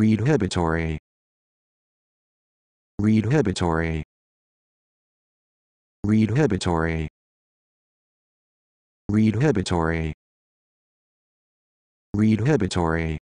Redhibitory. Redhibitory. Redhibitory. Redhibitory. Redhibitory.